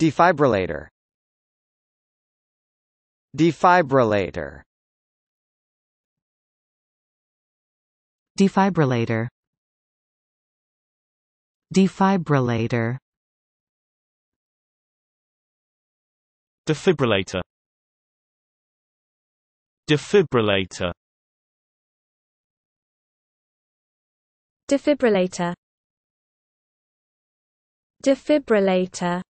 Defibrillator Defibrillator Defibrillator Defibrillator Defibrillator Defibrillator Defibrillator Defibrillator